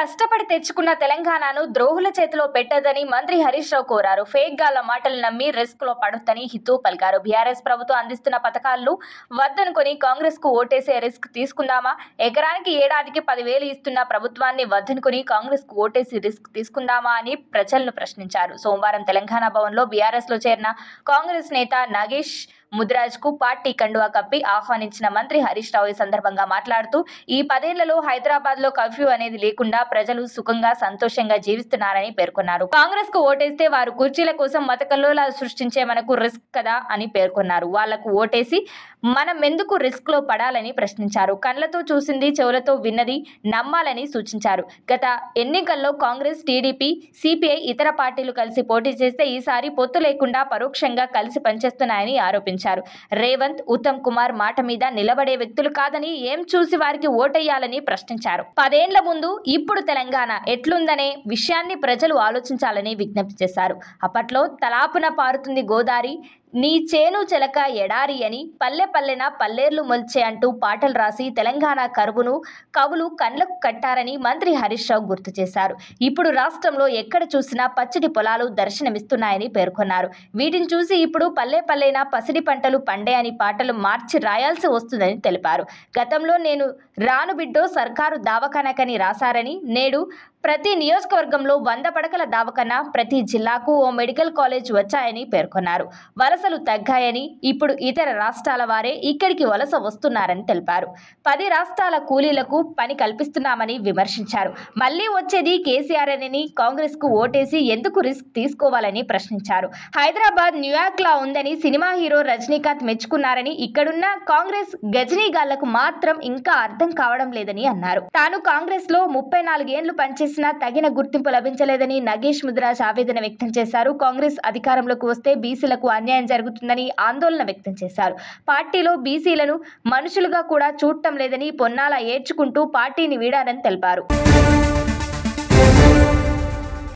కష్టపడి తెచ్చుకున్న తెలంగాణను ద్రోహుల చేతిలో పెట్టదని మంత్రి హరీష్ రావు కోరారు ఫేక్ గాల మాటలు నమ్మి రిస్క్ లో పడొద్దని హితూ పలికారు బీఆర్ఎస్ ప్రభుత్వం అందిస్తున్న పథకాలు వద్దనుకొని కాంగ్రెస్ కు ఓటేసే రిస్క్ తీసుకుందామా ఎకరానికి ఏడాదికి పదివేలు ఇస్తున్న ప్రభుత్వాన్ని వద్దనుకొని కాంగ్రెస్ కు ఓటేసి రిస్క్ తీసుకుందామా అని ప్రజలను ప్రశ్నించారు సోమవారం తెలంగాణ భవన్ లో బీఆర్ఎస్ లో చేరిన కాంగ్రెస్ నేత నగేష్ ముద్రాజ్కు పార్టీ కండువా కప్పి ఆహ్వానించిన మంత్రి హరీష్ రావు ఈ సందర్భంగా మాట్లాడుతూ ఈ పదేళ్లలో హైదరాబాద్ లో కర్ఫ్యూ అనేది లేకుండా ప్రజలు సుఖంగా సంతోషంగా జీవిస్తున్నారని పేర్కొన్నారు కాంగ్రెస్ కు ఓటేస్తే వారు కుర్చీల కోసం మతకల్లోలా సృష్టించే మనకు రిస్క్ కదా అని పేర్కొన్నారు వాళ్లకు ఓటేసి మనం ఎందుకు రిస్క్ లో పడాలని ప్రశ్నించారు కళ్ళతో చూసింది చెవులతో విన్నది నమ్మాలని సూచించారు గత ఎన్నికల్లో కాంగ్రెస్ టీడీపీ సిపిఐ ఇతర పార్టీలు కలిసి పోటీ చేస్తే ఈసారి పొత్తు లేకుండా పరోక్షంగా కలిసి పనిచేస్తున్నాయని ఆరోపించారు వెల్లడించారు రేవంత్ ఉత్తమ్ కుమార్ మాట మీద నిలబడే వ్యక్తులు కాదని ఏం చూసి వారికి ఓటయ్యాలని ప్రశ్నించారు పదేండ్ల ముందు ఇప్పుడు తెలంగాణ ఎట్లుందనే విషయాన్ని ప్రజలు ఆలోచించాలని విజ్ఞప్తి చేశారు అప్పట్లో తలాపున పారుతుంది గోదారి నీ చేను చెలక ఎడారి అని పల్లె పల్లెన పల్లేర్లు మొల్చే అంటూ పాటలు రాసి తెలంగాణ కరువును కవులు కండ్లకు కట్టారని మంత్రి హరీష్ రావు గుర్తు చేశారు ఇప్పుడు రాష్ట్రంలో ఎక్కడ చూసినా పచ్చడి పొలాలు దర్శనమిస్తున్నాయని పేర్కొన్నారు వీటిని చూసి ఇప్పుడు పల్లె పల్లెన పసిడి పంటలు పండే అని పాటలు మార్చి రాయాల్సి వస్తుందని తెలిపారు గతంలో నేను రాను బిడ్డో సర్కారు దావకనకని రాశారని నేడు ప్రతి నియోజకవర్గంలో వంద పడకల దావకన ప్రతి జిల్లాకు ఓ మెడికల్ కాలేజ్ వచ్చాయని పేర్కొన్నారు వలస వలసలు తగ్గాయని ఇప్పుడు ఇతర రాష్ట్రాల వారే ఇక్కడికి వలస వస్తున్నారని తెలిపారు పది రాష్ట్రాల కూలీలకు పని కల్పిస్తున్నామని విమర్శించారు మళ్లీ వచ్చేది కేసీఆర్ అని కాంగ్రెస్ కు ఓటేసి ఎందుకు రిస్క్ తీసుకోవాలని ప్రశ్నించారు హైదరాబాద్ న్యూయార్క్ లా ఉందని సినిమా హీరో రజనీకాంత్ మెచ్చుకున్నారని ఇక్కడున్న కాంగ్రెస్ గజనీగాళ్లకు మాత్రం ఇంకా అర్థం కావడం లేదని అన్నారు తాను కాంగ్రెస్ లో ముప్పై నాలుగేళ్లు పనిచేసినా తగిన గుర్తింపు లభించలేదని నగేష్ ముద్రాజ్ ఆవేదన వ్యక్తం చేశారు కాంగ్రెస్ అధికారంలోకి వస్తే బీసీలకు అన్యాయం జరుగుతుందని ఆందోళన వ్యక్తం చేశారు పార్టీలో బీసీలను మనుషులుగా కూడా చూడటం లేదని పొన్నాల ఏడ్చుకుంటూ పార్టీని వీడారని తెలిపారు